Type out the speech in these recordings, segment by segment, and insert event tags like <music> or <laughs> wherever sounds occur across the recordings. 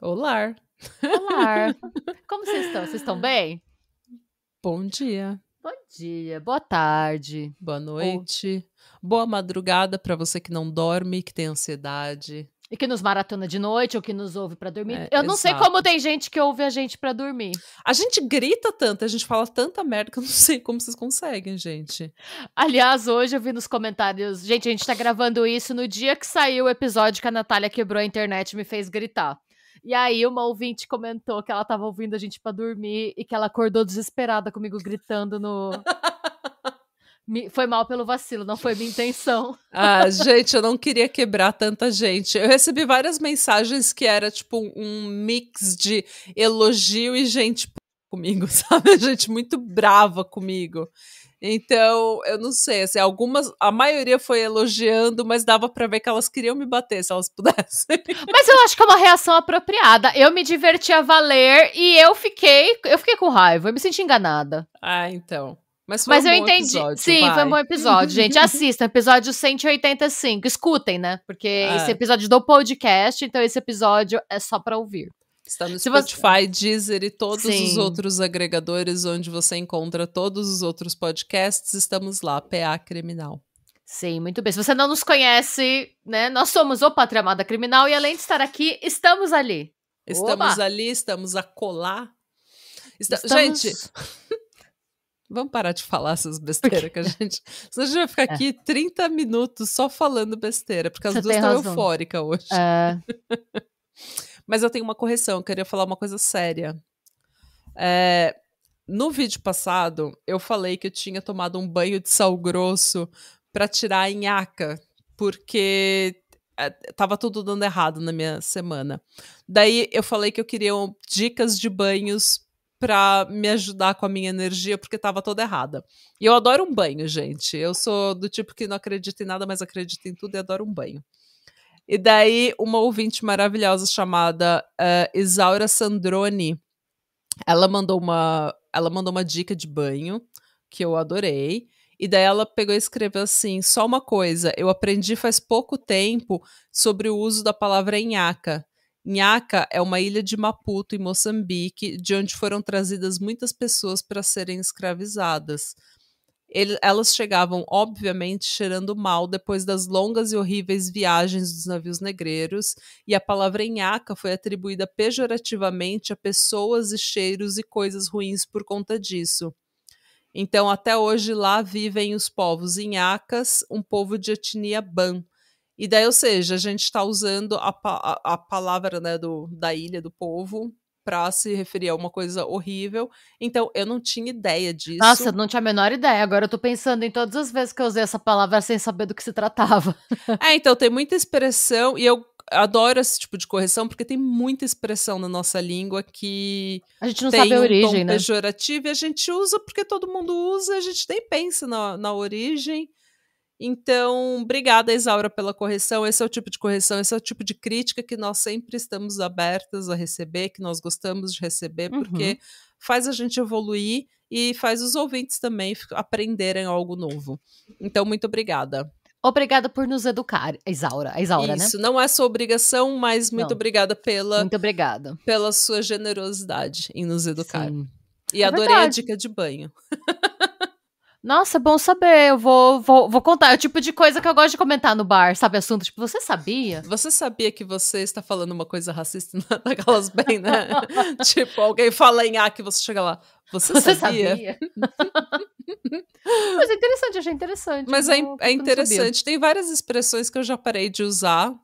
Olá! Olá! Como vocês estão? Vocês estão bem? Bom dia. Bom dia, boa tarde. Boa noite. Ou... Boa madrugada para você que não dorme, que tem ansiedade, e que nos maratona de noite, ou que nos ouve para dormir. É, eu não exato. sei como tem gente que ouve a gente para dormir. A gente grita tanto, a gente fala tanta merda que eu não sei como vocês conseguem, gente. Aliás, hoje eu vi nos comentários. Gente, a gente tá gravando isso no dia que saiu o episódio que a Natália quebrou a internet e me fez gritar. E aí uma ouvinte comentou que ela tava ouvindo a gente para dormir e que ela acordou desesperada comigo gritando no <laughs> Me, foi mal pelo vacilo, não foi minha intenção. <laughs> Ah, gente, eu não queria quebrar tanta gente. Eu recebi várias mensagens que era tipo um mix de elogio e gente comigo, <laughs> sabe? Gente muito brava comigo. Então, eu não sei, assim, algumas, a maioria foi elogiando, mas dava para ver que elas queriam me bater se elas <laughs> pudessem. Mas eu acho que é uma reação apropriada. Eu me diverti a valer e eu fiquei, eu fiquei com raiva, eu me senti enganada. Ah, então. Mas, foi Mas um eu bom entendi. Episódio, Sim, vai. foi um bom episódio, gente. <laughs> Assistam, episódio 185. Escutem, né? Porque é. esse episódio do podcast, então esse episódio é só para ouvir. Está no Spotify, você... Deezer e todos Sim. os outros agregadores onde você encontra todos os outros podcasts. Estamos lá, PA Criminal. Sim, muito bem. Se você não nos conhece, né? Nós somos o Pátria Amada Criminal e além de estar aqui, estamos ali. Estamos Oba! ali, estamos a colar. Está... Estamos... Gente. Vamos parar de falar essas besteiras que a gente. <laughs> Senão a gente vai ficar é. aqui 30 minutos só falando besteira, porque as Você duas estão eufóricas hoje. É. <laughs> Mas eu tenho uma correção, eu queria falar uma coisa séria. É, no vídeo passado, eu falei que eu tinha tomado um banho de sal grosso para tirar a nhaca, porque é, tava tudo dando errado na minha semana. Daí eu falei que eu queria dicas de banhos para me ajudar com a minha energia, porque estava toda errada. E eu adoro um banho, gente. Eu sou do tipo que não acredita em nada, mas acredita em tudo e adoro um banho. E daí, uma ouvinte maravilhosa chamada uh, Isaura Sandrone, ela mandou uma, ela mandou uma dica de banho que eu adorei. E daí ela pegou e escreveu assim: só uma coisa, eu aprendi faz pouco tempo sobre o uso da palavra nhaca, Nhaca é uma ilha de Maputo, em Moçambique, de onde foram trazidas muitas pessoas para serem escravizadas. Ele, elas chegavam, obviamente, cheirando mal depois das longas e horríveis viagens dos navios negreiros, e a palavra nhaca foi atribuída pejorativamente a pessoas e cheiros e coisas ruins por conta disso. Então, até hoje, lá vivem os povos inhacas, um povo de etnia ban, e daí, ou seja, a gente está usando a, pa a, palavra né, do, da ilha do povo para se referir a uma coisa horrível. Então, eu não tinha ideia disso. Nossa, não tinha a menor ideia. Agora eu tô pensando em todas as vezes que eu usei essa palavra sem saber do que se tratava. É, então tem muita expressão e eu adoro esse tipo de correção porque tem muita expressão na nossa língua que a gente não tem sabe a origem, um tom né? pejorativo e a gente usa porque todo mundo usa, a gente nem pensa na, na origem. Então, obrigada, Isaura, pela correção. Esse é o tipo de correção, esse é o tipo de crítica que nós sempre estamos abertas a receber, que nós gostamos de receber, uhum. porque faz a gente evoluir e faz os ouvintes também aprenderem algo novo. Então, muito obrigada. Obrigada por nos educar, Isaura. Isaura, né? Isso, né? não é sua obrigação, mas muito não. obrigada pela. Muito obrigada. Pela sua generosidade em nos educar. Sim. E é adorei verdade. a dica de banho. <laughs> Nossa, bom saber. Eu vou, vou, vou contar. É o tipo de coisa que eu gosto de comentar no bar, sabe? Assunto tipo, você sabia? Você sabia que você está falando uma coisa racista naquelas <laughs> bem, né? <laughs> tipo, alguém fala em A que você chega lá. Você, você sabia? sabia? <laughs> Mas é interessante, achei interessante. Mas é, é interessante. Tem várias expressões que eu já parei de usar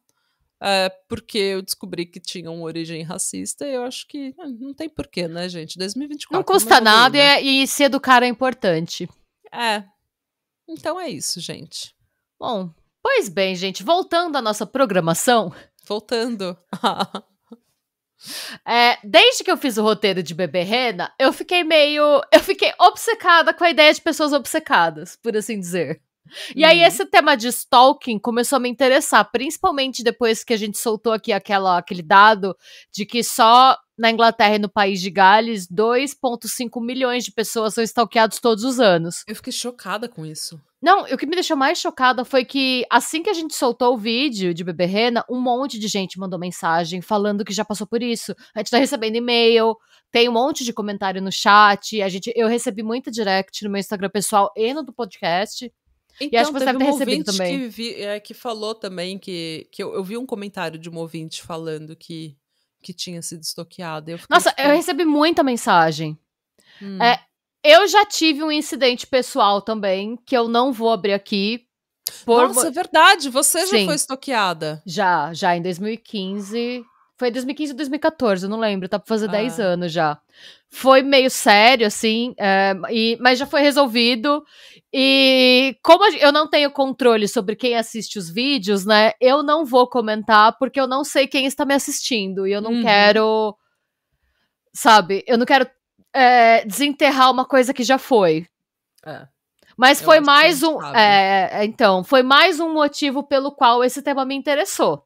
é, porque eu descobri que tinham uma origem racista e eu acho que hum, não tem porquê, né, gente? 2024. Não custa não nada né? e, e se educar é importante. É. Então é isso, gente. Bom, pois bem, gente, voltando à nossa programação. Voltando. <laughs> É, desde que eu fiz o roteiro de Bebê Rena, eu fiquei meio. Eu fiquei obcecada com a ideia de pessoas obcecadas, por assim dizer. E uhum. aí, esse tema de stalking começou a me interessar, principalmente depois que a gente soltou aqui aquela, aquele dado de que só na Inglaterra e no país de Gales, 2,5 milhões de pessoas são stalkeados todos os anos. Eu fiquei chocada com isso. Não, o que me deixou mais chocada foi que assim que a gente soltou o vídeo de Bebê Rena, um monte de gente mandou mensagem falando que já passou por isso. A gente tá recebendo e-mail, tem um monte de comentário no chat. A gente, eu recebi muita direct no meu Instagram pessoal e no do podcast. Então, e acho que então, você deve ter um recebido também. Que, vi, é, que falou também que, que eu, eu vi um comentário de um ouvinte falando que que tinha sido estoqueada. Eu Nossa, eu tipo, recebi muita mensagem. Hum. É, eu já tive um incidente pessoal também, que eu não vou abrir aqui. Por... Nossa, é verdade, você Sim. já foi estoqueada. Já, já, em 2015. Foi 2015 ou 2014, eu não lembro, tá pra fazer ah. 10 anos já. Foi meio sério, assim, é, e, mas já foi resolvido. E como eu não tenho controle sobre quem assiste os vídeos, né? Eu não vou comentar porque eu não sei quem está me assistindo. E eu não uhum. quero. Sabe? Eu não quero é, desenterrar uma coisa que já foi. É. Mas eu foi mais um. É, é, então, foi mais um motivo pelo qual esse tema me interessou.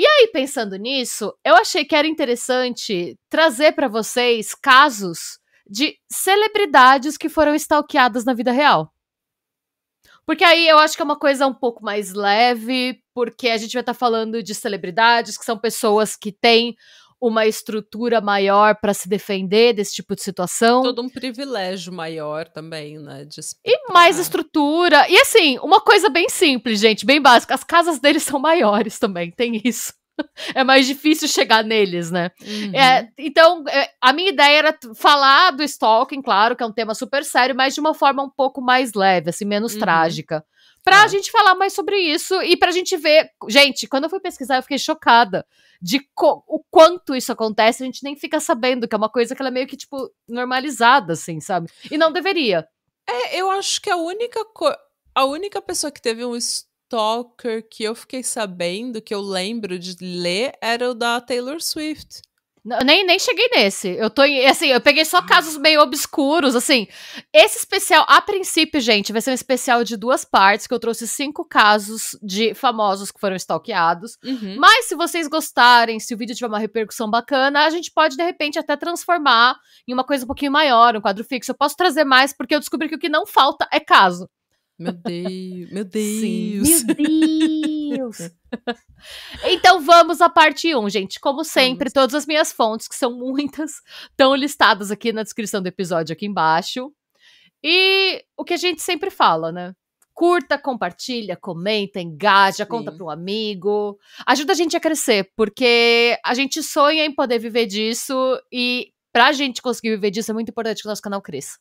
E aí, pensando nisso, eu achei que era interessante trazer para vocês casos de celebridades que foram stalkeadas na vida real. Porque aí eu acho que é uma coisa um pouco mais leve, porque a gente vai estar tá falando de celebridades que são pessoas que têm uma estrutura maior para se defender desse tipo de situação. Todo um privilégio maior também, né? E mais estrutura. E assim, uma coisa bem simples, gente, bem básica. As casas deles <laughs> são maiores também, tem isso. <laughs> É mais difícil chegar neles, né? É, uhum. É, então, é, a minha ideia era falar do stalking, claro, que é um tema super sério, mas de uma forma um pouco mais leve, assim, menos uhum. trágica pra ah. gente falar mais sobre isso e pra gente ver. Gente, quando eu fui pesquisar, eu fiquei chocada de o quanto isso acontece. A gente nem fica sabendo, que é uma coisa que ela é meio que, tipo, normalizada, assim, sabe? E não deveria. É, eu acho que a única a única pessoa que teve um stalker que eu fiquei sabendo, que eu lembro de ler, era o da Taylor Swift nem, nem cheguei nesse. Eu tô assim, eu peguei só uhum. casos meio obscuros, assim. Esse especial, a princípio, gente, vai ser um especial de duas partes, que eu trouxe cinco casos de famosos que foram stalkeados. Uhum. Mas se vocês gostarem, se o vídeo tiver uma repercussão bacana, a gente pode, de repente, até transformar em uma coisa um pouquinho maior, um quadro fixo. Eu posso trazer mais, porque eu descobri que o que não falta é caso. Meu Deus, meu Deus. Sim. Meu Deus. Deus! <laughs> então vamos à parte 1, gente. Como sempre, todas as minhas fontes, que são muitas, estão listadas aqui na descrição do episódio, aqui embaixo. E o que a gente sempre fala, né? Curta, compartilha, comenta, engaja, Sim. conta para um amigo. Ajuda a gente a crescer, porque a gente sonha em poder viver disso e para a gente conseguir viver disso é muito importante que o nosso canal cresça.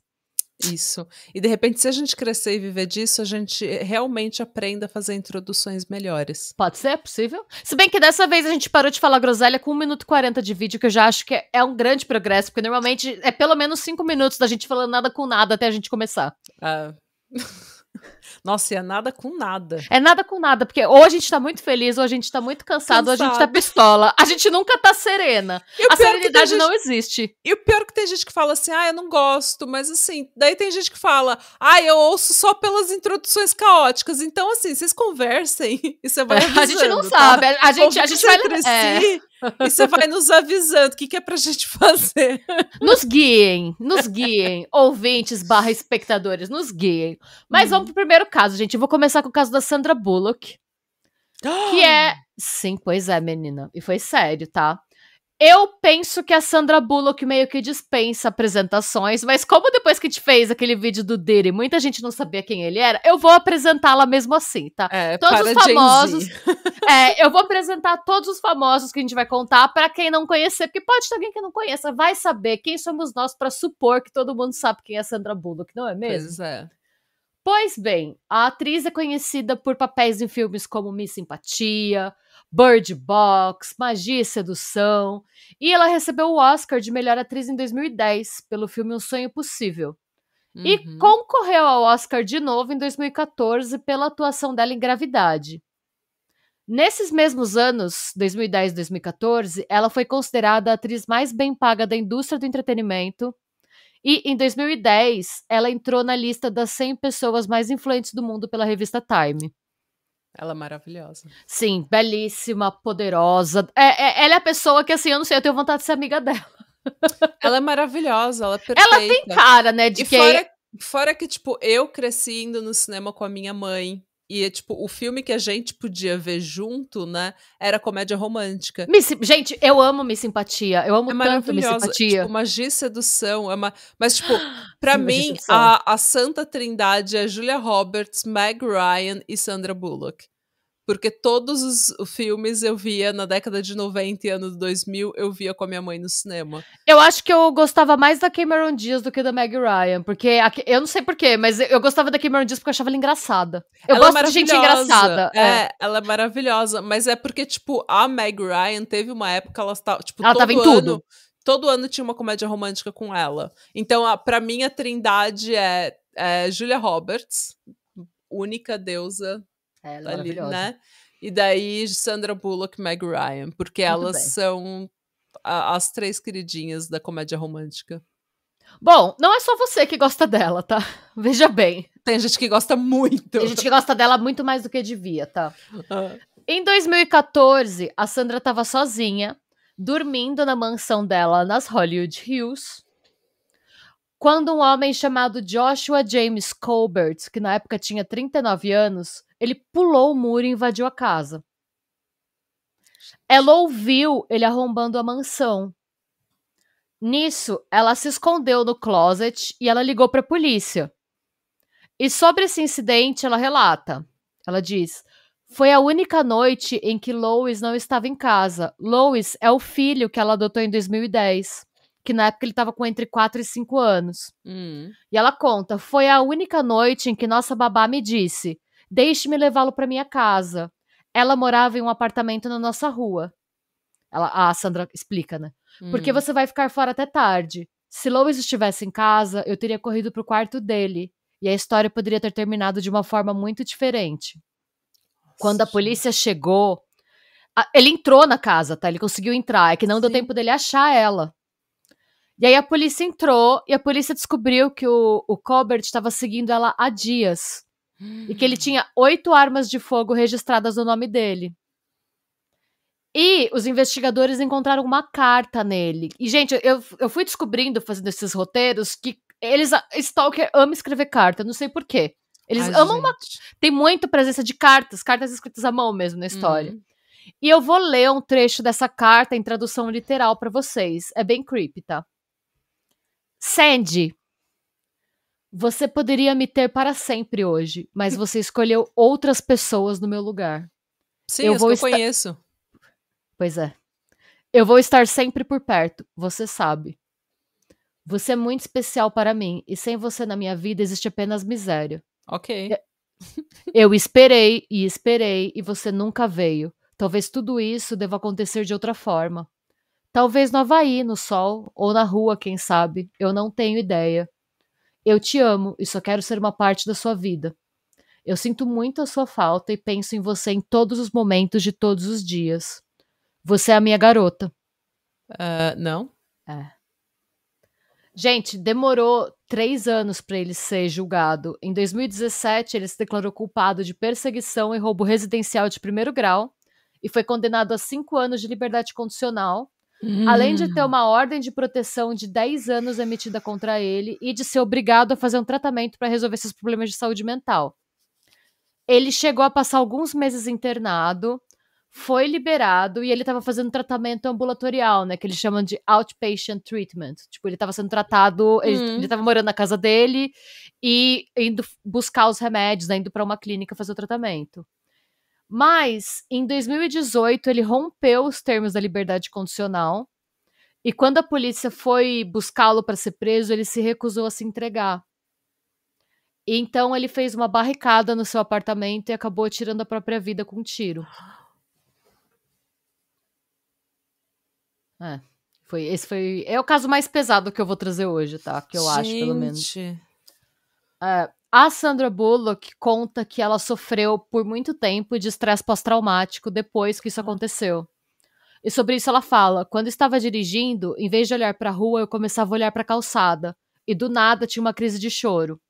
Isso. E de repente, se a gente crescer e viver disso, a gente eh, realmente aprenda a fazer introduções melhores. Pode ser, é possível. Se bem que dessa vez a gente parou de falar groselha com 1 minuto e 40 de vídeo, que eu já acho que é, é um grande progresso, porque normalmente é pelo menos 5 minutos da gente falando nada com nada até a gente começar. Ah. <laughs> Nossa, e é nada com nada. É nada com nada, porque ou a gente tá muito feliz, ou a gente tá muito cansado, cansado. ou a gente tá pistola. A gente nunca tá serena. A serenidade gente... não existe. E o pior que tem gente que fala assim, ah, eu não gosto, mas assim, daí tem gente que fala, ah, eu ouço só pelas introduções caóticas. Então, assim, vocês conversem <laughs> e você vai é, A gente não tá? sabe. A, gente, a gente vai... É. Si, e você vai nos avisando o que, que é pra gente <laughs> fazer. Nos guiem, nos guiem. Ouvintes barra espectadores, nos guiem. Mas hum. vamos pro primeiro caso, gente. Eu vou começar com o caso da Sandra Bullock. que é. Ah! Sim, pois é, menina. E foi sério, tá? Eu penso que a Sandra Bullock meio que dispensa apresentações, mas como depois que te fez aquele vídeo do dele, muita gente não sabia quem ele era, eu vou apresentá-la mesmo assim, tá? É, Todos os famosos. <laughs> <laughs> É, eu vou apresentar todos os famosos que a gente vai contar para quem não conhecer, porque pode ter alguém que não conheça, vai saber quem somos nós para supor que todo mundo sabe quem é Sandra Bullock, não é mesmo? Pois é. Pois bem, a atriz é conhecida por papéis em filmes como Miss Simpatia, Bird Box, Magia e Sedução, e ela recebeu o Oscar de melhor atriz em 2010 pelo filme Um Sonho Possível. Uhum. E concorreu ao Oscar de novo em 2014 pela atuação dela em Gravidade. Nesses mesmos anos, 2010 e 2014, ela foi considerada a atriz mais bem paga da indústria do entretenimento. E em 2010, ela entrou na lista das 100 pessoas mais influentes do mundo pela revista Time. Ela é maravilhosa. Sim, belíssima, poderosa. É, é, ela é a pessoa que, assim, eu não sei, eu tenho vontade de ser amiga dela. <laughs> Ela é maravilhosa, ela é perfeita. Ela tem cara, né, de e quem... É fora, fora que, tipo, eu cresci indo no cinema com a minha mãe. E, tipo, o filme que a gente podia ver junto, né, era comédia romântica. gente, eu amo Miss Simpatia. Eu amo é tanto Miss Simpatia. Tipo, magia e sedução. É uma... Mas, tipo, <gasps> pra mim, a, a santa trindade é Julia Roberts, Meg Ryan e Sandra Bullock. Porque todos os filmes eu via na década de 90 e ano 2000, eu via com a minha mãe no cinema. Eu acho que eu gostava mais da Cameron Diaz do que da Meg Ryan. Porque a, eu não sei porquê, mas eu gostava da Cameron Diaz porque eu achava ela engraçada. Eu ela é gosto é de gente engraçada. É, é, ela é maravilhosa. Mas é porque, tipo, a Meg Ryan teve uma época ela estava. Tipo, ela todo tava em ano, tudo. Todo ano tinha uma comédia romântica com ela. Então, a, pra mim, a trindade é, é Julia Roberts, única deusa ela é tá ali, né? E daí Sandra Bullock, e Meg Ryan, porque Muito elas bem. são a, as três queridinhas da comédia romântica. Bom, não é só você que gosta dela, tá? <laughs> Veja bem. Tem gente que gosta muito. Tem gente que gosta dela muito mais do que devia, tá? Ah. Em 2014, a Sandra estava sozinha, dormindo na mansão dela nas Hollywood Hills, quando um homem chamado Joshua James Colbert, que na época tinha 39 anos, ele pulou o muro e invadiu a casa. Ela ouviu ele arrombando a mansão. Nisso, ela se escondeu no closet e ela ligou para a polícia. E sobre esse incidente, ela relata. Ela diz: Foi a única noite em que Lois não estava em casa. Lois é o filho que ela adotou em 2010, que na época ele estava com entre 4 e 5 anos. Hum. E ela conta: Foi a única noite em que nossa babá me disse: Deixe-me levá-lo para minha casa. Ela morava em um apartamento na nossa rua. Ela, a Sandra explica, né? Hum. Porque você vai ficar fora até tarde. Se Lois estivesse em casa, eu teria corrido para o quarto dele. E a história poderia ter terminado de uma forma muito diferente. Nossa, Quando a polícia chegou, a, ele entrou na casa, tá? Ele conseguiu entrar. É que não sim. deu tempo dele achar ela. E aí a polícia entrou e a polícia descobriu que o, o Colbert estava seguindo ela há dias. E que ele tinha oito armas de fogo registradas no nome dele. E os investigadores encontraram uma carta nele. E, gente, eu, eu fui descobrindo, fazendo esses roteiros, que eles. Stalker ama escrever carta, não sei porquê. Eles Ai, amam uma. Tem muita presença de cartas, cartas escritas à mão mesmo na história. Uhum. E eu vou ler um trecho dessa carta em tradução literal para vocês. É bem creepy, tá? Sandy, você poderia me ter para sempre hoje, mas hum. você escolheu outras pessoas no meu lugar. Sim, eu, vou eu conheço. Pois é. Eu vou estar sempre por perto, você sabe. Você é muito especial para mim, e sem você na minha vida existe apenas miséria. Ok. É <laughs> eu esperei e esperei, e você nunca veio. Talvez tudo isso deva acontecer de outra forma. Talvez no Havaí, no sol, ou na rua, quem sabe. Eu não tenho ideia. Eu te amo e só quero ser uma parte da sua vida. Eu sinto muito a sua falta e penso em você em todos os momentos de todos os dias. Você é a minha garota. Uh, não. É. Gente, demorou três anos para ele ser julgado. Em 2017, ele se declarou culpado de perseguição e roubo residencial de primeiro grau e foi condenado a cinco anos de liberdade condicional Hum. Além de ter hum. uma ordem de proteção de 10 anos emitida contra ele e de ser obrigado a fazer um tratamento para resolver seus problemas de saúde mental. Ele chegou a passar alguns meses internado, foi liberado e ele estava fazendo tratamento ambulatorial, né? Que eles chamam de outpatient treatment. Tipo, ele estava sendo tratado, ele, hum. estava morando na casa dele e indo buscar os remédios, né, indo para uma clínica fazer o tratamento. Mas em 2018 ele rompeu os termos da liberdade condicional e quando a polícia foi buscá-lo para ser preso, ele se recusou a se entregar. E, então ele fez uma barricada no seu apartamento e acabou tirando a própria vida com um tiro. É, foi, esse foi é o caso mais pesado que eu vou trazer hoje, tá? Que eu Gente. acho, pelo menos. É, a Sandra Bullock conta que ela sofreu por muito tempo de estresse pós-traumático depois que isso hum. aconteceu. E sobre isso ela fala: quando estava dirigindo, em vez de olhar para a rua, eu começava a olhar para a calçada. E do nada tinha uma crise de choro.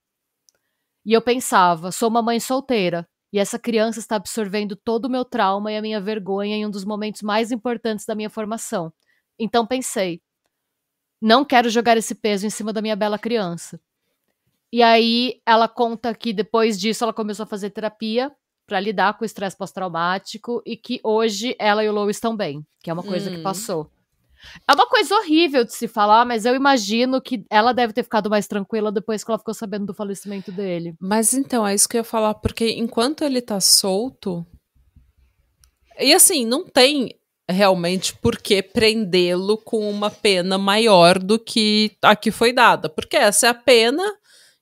E eu pensava: sou uma mãe solteira, e essa criança está absorvendo todo o meu trauma e a minha vergonha em um dos momentos mais importantes da minha formação. Então pensei: não quero jogar esse peso em cima da minha bela criança. E aí ela conta que depois disso ela começou a fazer terapia para lidar com o estresse pós-traumático e que hoje ela e o Lou estão bem, que é uma coisa hum. que passou. É uma coisa horrível de se falar, mas eu imagino que ela deve ter ficado mais tranquila depois que ela ficou sabendo do falecimento dele. Mas então, é isso que eu ia falar, porque enquanto ele tá solto. E assim, não tem realmente por que prendê-lo com uma pena maior do que a que foi dada, porque essa é a pena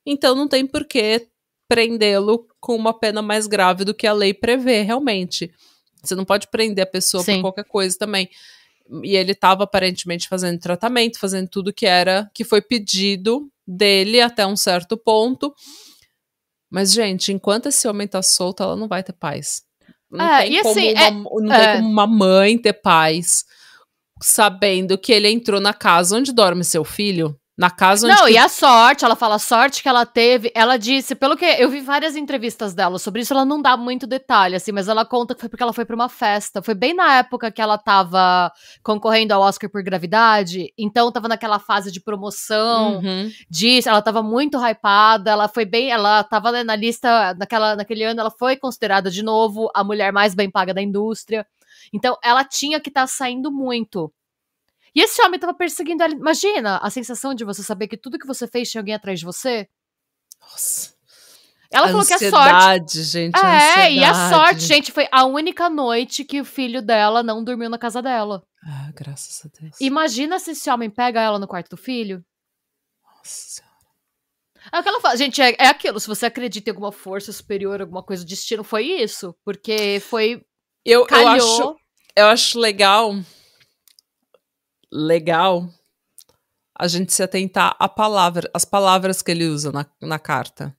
então não tem por que prendê-lo com uma pena mais grave do que a lei prevê, realmente. Você não pode prender a pessoa Sim. por qualquer coisa também. E ele estava aparentemente fazendo tratamento, fazendo tudo que era que foi pedido dele até um certo ponto. Mas gente, enquanto esse homem tá solto, ela não vai ter paz. Não é, tem, como, assim, uma, é, não é, tem como uma mãe ter paz sabendo que ele entrou na casa onde dorme seu filho na casa onde. Não, que... e a sorte, ela fala a sorte que ela teve. Ela disse, pelo que eu vi várias entrevistas dela sobre isso, ela não dá muito detalhe, assim, mas ela conta que foi porque ela foi para uma festa. Foi bem na época que ela tava concorrendo ao Oscar por gravidade, então tava naquela fase de promoção, uhum. disso, ela tava muito hypada, ela foi bem, ela tava né, na lista, naquela, naquele ano ela foi considerada de novo a mulher mais bem paga da indústria. Então ela tinha que estar tá saindo muito. E esse homem tava perseguindo ela. Imagina a sensação de você saber que tudo que você fez tinha alguém atrás de você. Nossa. Ela falou que a sorte. Gente, é, e a sorte, gente, foi a única noite que o filho dela não dormiu na casa dela. Ah, graças a Deus. Imagina se esse homem pega ela no quarto do filho. Nossa senhora. É aquela fala, gente, é, é aquilo. Se você acredita em alguma força superior, alguma coisa, destino, foi isso. Porque foi. Eu, eu acho. Eu acho legal legal a gente se atentar à palavra, as palavras que ele usa na, na carta.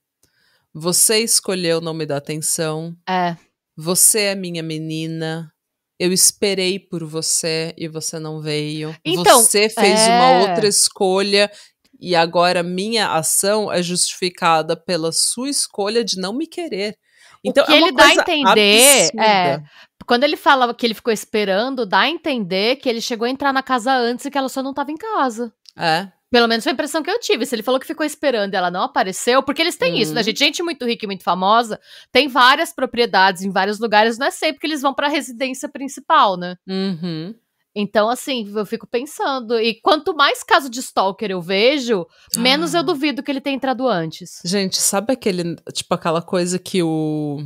Você escolheu não me dar atenção. É. Você é minha menina. Eu esperei por você e você não veio. Então, você fez é... uma outra escolha e agora minha ação é justificada pela sua escolha de não me querer. Então, o que é ele dá a entender absurda. é quando ele fala que ele ficou esperando, dá a entender que ele chegou a entrar na casa antes e que ela só não tava em casa. É. Pelo menos foi a impressão que eu tive. Se ele falou que ficou esperando e ela não apareceu, porque eles têm uhum. isso, né, uhum. gente? Gente muito rica e muito famosa tem várias propriedades em vários lugares, não é sempre que eles vão para a residência principal, né? Uhum. Então, assim, eu fico pensando. E quanto mais caso de stalker eu vejo, menos ah. eu duvido que ele tenha entrado antes. Gente, sabe aquele. Tipo, aquela coisa que o.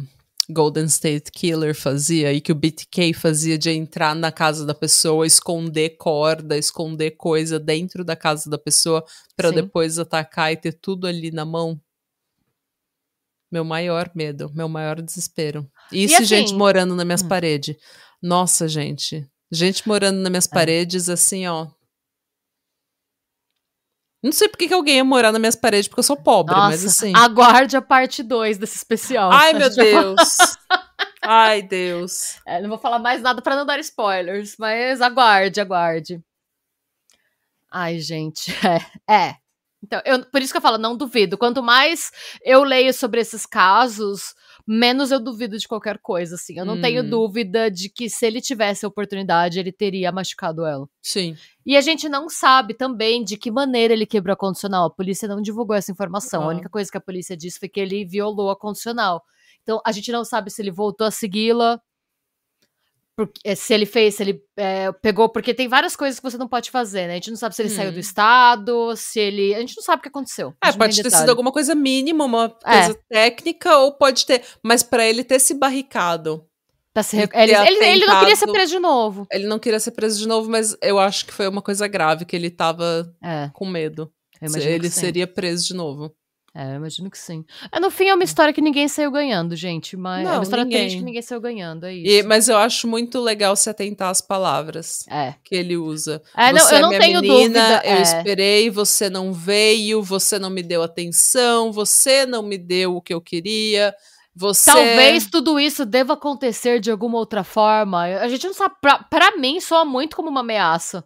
Golden State Killer fazia e que o BTK fazia de entrar na casa da pessoa, esconder corda, esconder coisa dentro da casa da pessoa para depois atacar e ter tudo ali na mão. Meu maior medo, meu maior desespero. Isso, assim... gente morando nas minhas hum. paredes. Nossa, gente. Gente morando nas minhas é. paredes, assim, ó, não sei porque que alguém ia morar nas minhas paredes, porque eu sou pobre, Nossa, mas assim. Aguarde a parte 2 desse especial. Ai, meu <laughs> Deus! Ai, Deus. <laughs> É, não vou falar mais nada para não dar spoilers, mas aguarde, aguarde. Ai, gente, <laughs> é. é. Então, eu, por isso que eu falo, não duvido. Quanto mais eu leio sobre esses casos, menos eu duvido de qualquer coisa, assim. Eu não hum. tenho dúvida de que se ele tivesse a oportunidade, ele teria machucado ela. Sim. E a gente não sabe também de que maneira ele quebrou a condicional. A polícia não divulgou essa informação. Ah. A única coisa que a polícia disse foi que ele violou a condicional. Então, a gente não sabe se ele voltou a segui-la, eh, se ele fez, se ele é, pegou, porque tem várias coisas que você não pode fazer, né? A gente não sabe se ele hum. saiu do hum. estado, se ele. A gente não sabe o que aconteceu. É, pode ter sido alguma coisa mínima, uma é. coisa é. técnica, ou pode ter. Mas para ele ter se barricado. se rec... ele, ele, ele, não queria ser preso de novo. Ele não queria ser preso de novo, mas eu acho que foi uma coisa grave, que ele tava é. com medo. ele seria preso de novo. É, imagino que sim. É, no fim é uma é. história que ninguém saiu ganhando, gente. Mas não, é uma história ninguém. triste que ninguém saiu ganhando, é isso. E, mas eu acho muito legal se atentar às palavras é. que ele usa. É, não, eu é não tenho menina, dúvida. Eu é. esperei, você não veio, você não me deu atenção, você não me deu o que eu queria. Você... Talvez tudo isso deva acontecer de alguma outra forma. A gente não sabe. Pra, pra mim, soa muito como uma ameaça.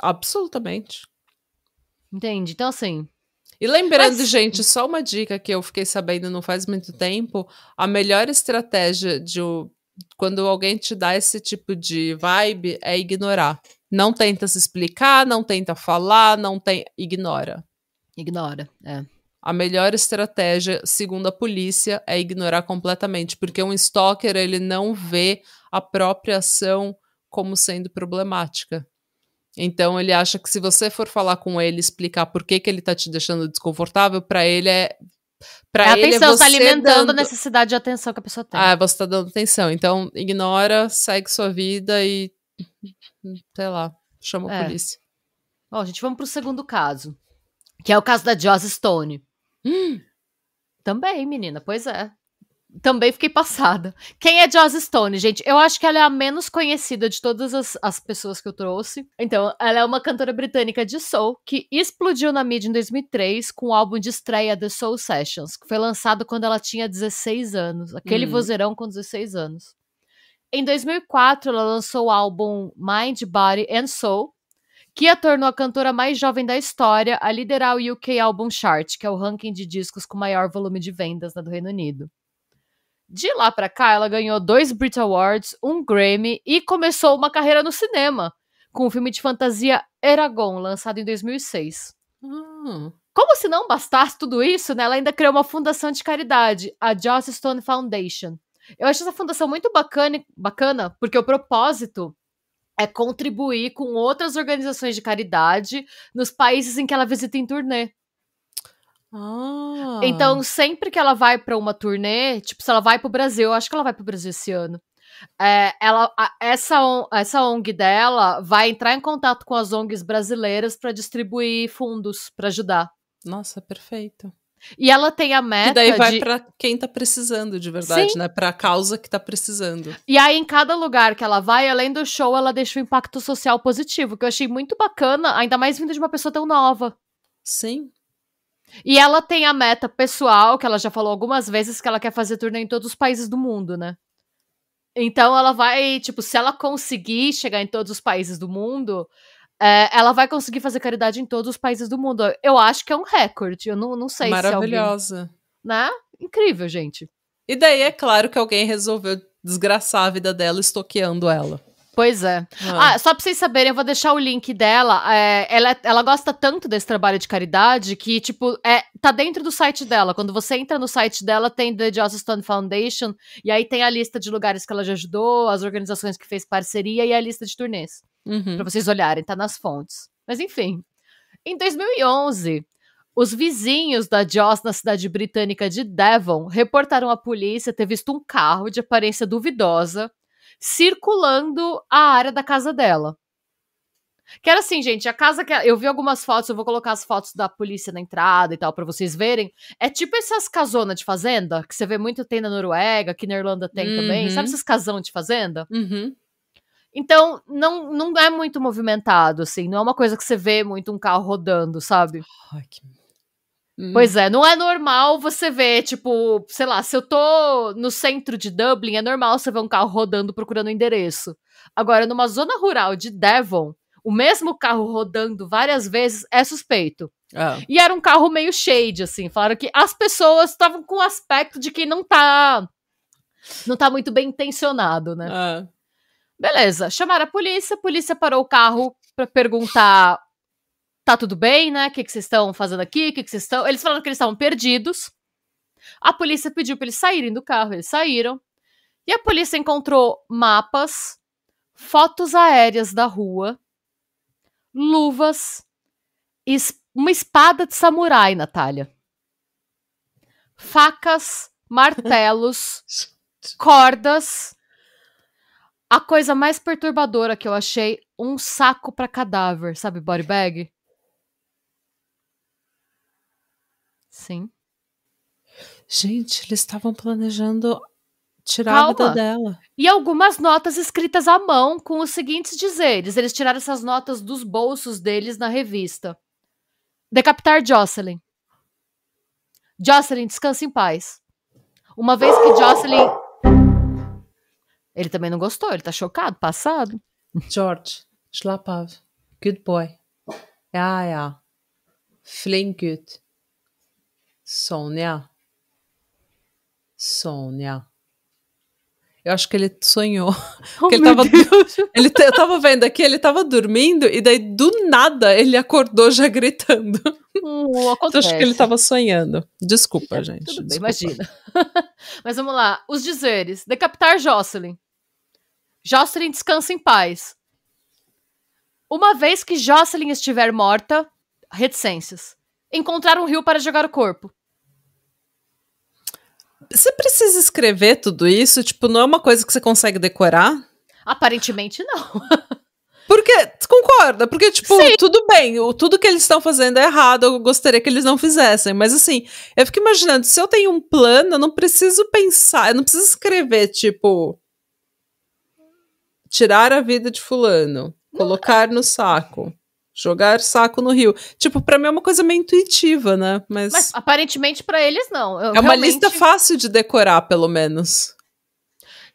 Absolutamente. Entende? Então, assim, e lembrando, Mas... gente, só uma dica que eu fiquei sabendo não faz muito tempo: a melhor estratégia de quando alguém te dá esse tipo de vibe é ignorar. Não tenta se explicar, não tenta falar, não tem. Ignora. Ignora, é. A melhor estratégia, segundo a polícia, é ignorar completamente, porque um stalker ele não vê a própria ação como sendo problemática. Então ele acha que se você for falar com ele, explicar por que, que ele tá te deixando desconfortável, para ele é para é, é atenção, está alimentando dando... a necessidade de atenção que a pessoa tem. Ah, você está dando atenção. Então, ignora, segue sua vida e. Sei lá, chama é. a polícia. Ó, gente, vamos pro segundo caso. Que é o caso da Joss Stone. Hum. <gasps> Também, menina, pois é também fiquei passada. Quem é Joss Stone, gente? Eu acho que ela é a menos conhecida de todas as, as pessoas que eu trouxe. Então, ela é uma cantora britânica de soul que explodiu na mídia em 2003 com o álbum de estreia The Soul Sessions, que foi lançado quando ela tinha 16 anos. Aquele hum. vozeirão com 16 anos. Em 2004, ela lançou o álbum Mind, Body and Soul, que a tornou a cantora mais jovem da história a liderar o UK Album Chart, que é o ranking de discos com maior volume de vendas do Reino Unido. De lá para cá, ela ganhou dois Brit Awards, um Grammy e começou uma carreira no cinema, com o filme de fantasia Eragon, lançado em 2006. Hum. Como se não bastasse tudo isso, né, ela ainda criou uma fundação de caridade, a Joss Stone Foundation. Eu acho essa fundação muito bacana, bacana porque o propósito é contribuir com outras organizações de caridade nos países em que ela visita em turnê. Então, ah. sempre que ela vai para uma turnê, tipo, se ela vai pro Brasil, eu acho que ela vai pro Brasil esse ano. É, ela, a, essa, on, essa ONG dela vai entrar em contato com as ONGs brasileiras para distribuir fundos para ajudar. Nossa, perfeito. E ela tem a meta. E daí vai de... para quem tá precisando de verdade, Sim. né? Pra causa que tá precisando. E aí, em cada lugar que ela vai, além do show, ela deixa um impacto social positivo, que eu achei muito bacana, ainda mais vindo de uma pessoa tão nova. Sim. E ela tem a meta pessoal, que ela já falou algumas vezes, que ela quer fazer turnê em todos os países do mundo, né? Então ela vai, tipo, se ela conseguir chegar em todos os países do mundo, é, ela vai conseguir fazer caridade em todos os países do mundo. Eu acho que é um recorde. Eu não, não sei se é Maravilhosa. Né? Incrível, gente. E daí é claro que alguém resolveu desgraçar a vida dela estoqueando ela. Pois é. Ah. ah. só pra vocês saberem, eu vou deixar o link dela. É, ela, ela gosta tanto desse trabalho de caridade que, tipo, é, tá dentro do site dela. Quando você entra no site dela, tem The Joseph Stone Foundation, e aí tem a lista de lugares que ela já ajudou, as organizações que fez parceria e a lista de turnês. Uhum. Pra vocês olharem, tá nas fontes. Mas enfim. Em 2011, os vizinhos da Joss na cidade britânica de Devon reportaram à polícia ter visto um carro de aparência duvidosa circulando a área da casa dela. Que era assim, gente, a casa que eu vi algumas fotos, eu vou colocar as fotos da polícia na entrada e tal para vocês verem. É tipo essas casonas de fazenda que você vê muito tem na Noruega, que na Irlanda tem uhum. também. Sabe essas casão de fazenda? Uhum. Então, não, não é muito movimentado, assim. Não é uma coisa que você vê muito um carro rodando, sabe? Ai, que Uhum. Pois é, não é normal você ver, tipo, sei lá, se eu tô no centro de Dublin, é normal você ver um carro rodando procurando endereço. Agora, numa zona rural de Devon, o mesmo carro rodando várias vezes é suspeito. Ah. E era um carro meio shade, assim. Falaram que as pessoas estavam com o aspecto de que não tá. Não tá muito bem intencionado, né? Ah. Beleza, chamaram a polícia, a polícia parou o carro para perguntar tá tudo bem, né? O que, que vocês estão fazendo aqui? O que, que vocês estão. Eles falaram que eles estavam perdidos. A polícia pediu para eles saírem do carro, eles saíram. E a polícia encontrou mapas, fotos aéreas da rua, luvas, uma espada de samurai, Natália. Facas, <laughs> martelos, cordas. A coisa mais perturbadora que eu achei, um saco para cadáver, sabe, body bag? Sim. Gente, eles estavam planejando tirar Calma. a vida dela. E algumas notas escritas à mão com os seguintes dizeres. Eles tiraram essas notas dos bolsos deles na revista. Decapitar Jocelyn. Jocelyn, descanse em paz. Uma vez que Jocelyn. Ele também não gostou, ele tá chocado, passado. George, Schlappav Good boy. yeah é yeah é Flink good. Sônia. Né? Sônia. Né? Eu acho que ele sonhou. <laughs> Oh, ele tava, Deus. <laughs> ele, eu tava vendo aqui, ele tava dormindo e daí do nada ele acordou já gritando. Hum, acontece. <laughs> Então, acho que ele tava sonhando. Desculpa, é, gente. Tudo bem, imagina. Mas vamos lá. Os dizeres. Decapitar Jocelyn. Jocelyn descansa em paz. Uma vez que Jocelyn estiver morta, reticências. Encontrar um rio para jogar o corpo. Você precisa escrever tudo isso? Tipo, não é uma coisa que você consegue decorar? Aparentemente não. <laughs> Porque, concorda? Porque, tipo, Sim. tudo bem, o, tudo que eles estão fazendo é errado, eu gostaria que eles não fizessem. Mas, assim, eu fico imaginando, se eu tenho um plano, eu não preciso pensar, eu não preciso escrever, tipo. Tirar a vida de Fulano, colocar é. no saco. Jogar saco no rio. Tipo, para mim é uma coisa meio intuitiva, né? Mas, Mas aparentemente para eles não. Eu é realmente... uma lista fácil de decorar, pelo menos.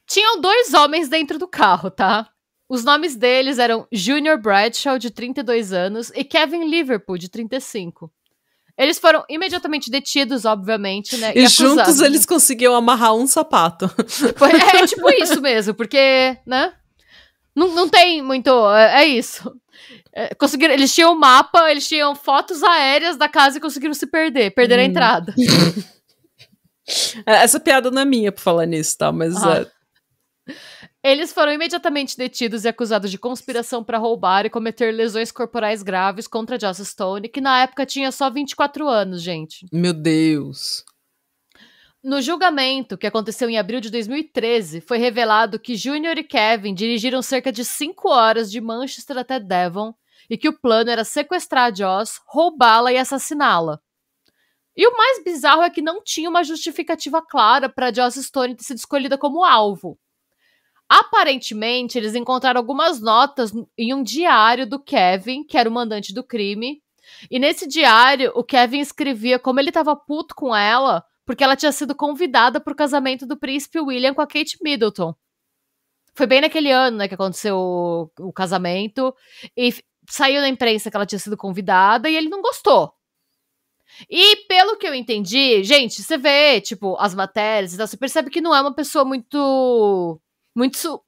Tinham dois homens dentro do carro, tá? Os nomes deles eram Junior Bradshaw, de 32 anos, e Kevin Liverpool, de 35. Eles foram imediatamente detidos, obviamente, né? E, e juntos né? eles conseguiam amarrar um sapato. Foi, é, é tipo isso mesmo, porque, né? Não, não tem muito. É, é isso. É, conseguiram, eles tinham o mapa, eles tinham fotos aéreas da casa e conseguiram se perder, perder hum. a entrada. <laughs> Essa piada não é minha por falar nisso, tá? Mas. Ah. É... Eles foram imediatamente detidos e acusados de conspiração para roubar e cometer lesões corporais graves contra Joss Stone, que na época tinha só 24 anos, gente. Meu Deus. No julgamento, que aconteceu em abril de 2013, foi revelado que Junior e Kevin dirigiram cerca de cinco horas de Manchester até Devon e que o plano era sequestrar a Joss, roubá-la e assassiná-la. E o mais bizarro é que não tinha uma justificativa clara para Joss Stone ter sido escolhida como alvo. Aparentemente, eles encontraram algumas notas em um diário do Kevin, que era o mandante do crime. E nesse diário, o Kevin escrevia como ele estava puto com ela porque ela tinha sido convidada para o casamento do príncipe William com a Kate Middleton. Foi bem naquele ano né, que aconteceu o, o casamento, e saiu na imprensa que ela tinha sido convidada e ele não gostou. E pelo que eu entendi, gente, você vê, tipo, as matérias e tal, você percebe que não é uma pessoa muito. Muito. Su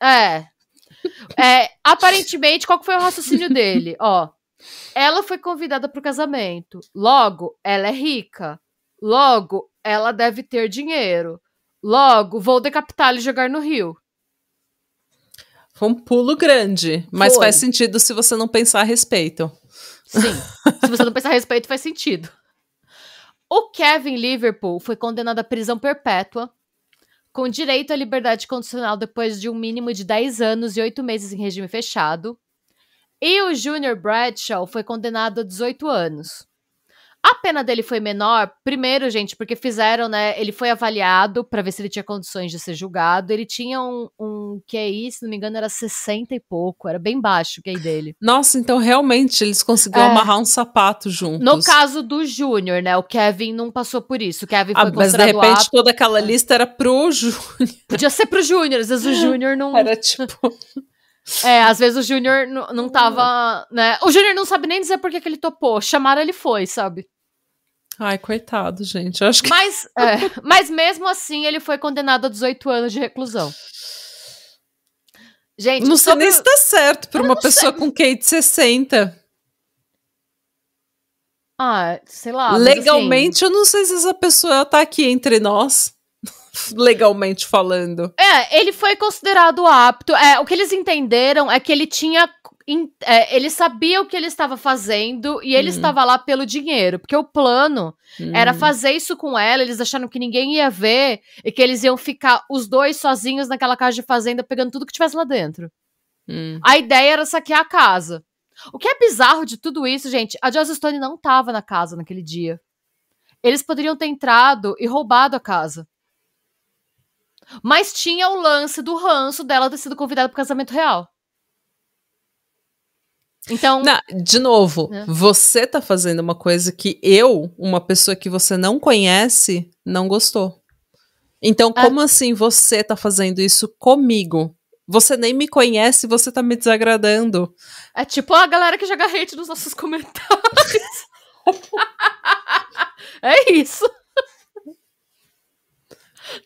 é. é. Aparentemente, qual foi o raciocínio dele? Ó. Ela foi convidada para o casamento. Logo, ela é rica. Logo, ela deve ter dinheiro. Logo, vou decapitá la e jogar no rio. Foi um pulo grande, mas Foi. faz sentido se você não pensar a respeito. Sim, <laughs> se você não pensar a respeito, faz sentido. O Kevin Liverpool foi condenado à prisão perpétua, com direito à liberdade condicional depois de um mínimo de 10 anos e 8 meses em regime fechado. E o Junior Bradshaw foi condenado a 18 anos. A pena dele foi menor, primeiro, gente, porque fizeram, né? Ele foi avaliado para ver se ele tinha condições de ser julgado. Ele tinha um, um QI, se não me engano, era 60 e pouco, era bem baixo o QI dele. Nossa, então realmente eles conseguiram é. amarrar um sapato juntos. No caso do Júnior, né? O Kevin não passou por isso. O Kevin ah, foi ah, Mas de repente apto. toda aquela lista era pro Júnior. Podia ser pro Júnior, às vezes o Júnior não. Era tipo. <laughs> É, às vezes o Júnior não tava, né? O Júnior não sabe nem dizer por que, que ele topou. Chamaram, ele foi, sabe? Ai, coitado, gente. Eu acho que... mas, <laughs> é, <laughs> mas mesmo assim, ele foi condenado a 18 anos de reclusão. Gente, não sei sobre... nem se tá certo para uma pessoa sei. com QI de 60. Ah, sei lá. Legalmente, assim... eu não sei se essa pessoa tá aqui entre nós. <laughs> Legalmente falando. É, ele foi considerado apto. É, o que eles entenderam é que ele tinha é, ele sabia o que ele estava fazendo e ele uhum. estava lá pelo dinheiro, porque o plano era uhum. fazer isso com ela, eles acharam que ninguém ia ver e que eles iam ficar os dois sozinhos naquela casa de fazenda pegando tudo que tivesse lá dentro. Hum. A ideia era saquear a casa. O que é bizarro de tudo isso, gente, a Joss Stone não estava na casa naquele dia. Eles poderiam ter entrado e roubado a casa. Mas tinha o lance do ranço dela ter sido convidada para o casamento real. Então. Não, de novo, né? você tá fazendo uma coisa que eu, uma pessoa que você não conhece, não gostou. Então, ah. como ah. assim você tá fazendo isso comigo? Você nem me conhece, você tá me desagradando. É tipo a galera que joga hate nos nossos <laughs> comentários. é isso.